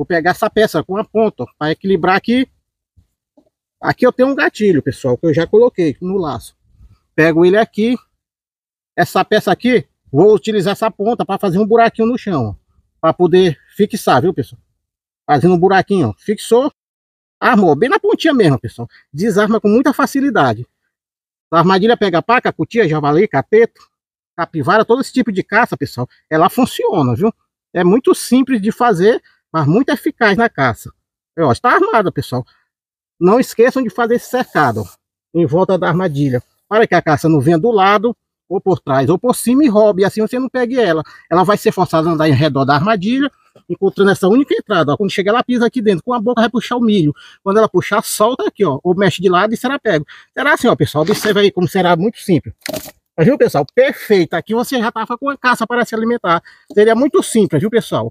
Vou pegar essa peça com a ponta para equilibrar aqui. Aqui eu tenho um gatilho, pessoal, que eu já coloquei no laço. Pego ele aqui. Essa peça aqui, vou utilizar essa ponta para fazer um buraquinho no chão. Para poder fixar, viu, pessoal? Fazendo um buraquinho, ó. fixou. Armou, bem na pontinha mesmo, pessoal. Desarma com muita facilidade. A armadilha pega paca, cutia, javali, cateto, capivara, todo esse tipo de caça, pessoal. Ela funciona, viu? É muito simples de fazer mas muito eficaz na caça. está armada, pessoal. Não esqueçam de fazer esse cercado em volta da armadilha, para que a caça não venha do lado, ou por trás, ou por cima e roube, assim você não pegue ela. Ela vai ser forçada a andar em redor da armadilha, encontrando essa única entrada. Ó. Quando chegar, ela pisa aqui dentro, com a boca vai puxar o milho. Quando ela puxar, solta aqui, ó, ou mexe de lado e será pego. Será assim, ó, pessoal, observa aí como será muito simples. Mas, viu, pessoal? Perfeito. Aqui você já estava com a caça para se alimentar. Seria muito simples, viu, pessoal?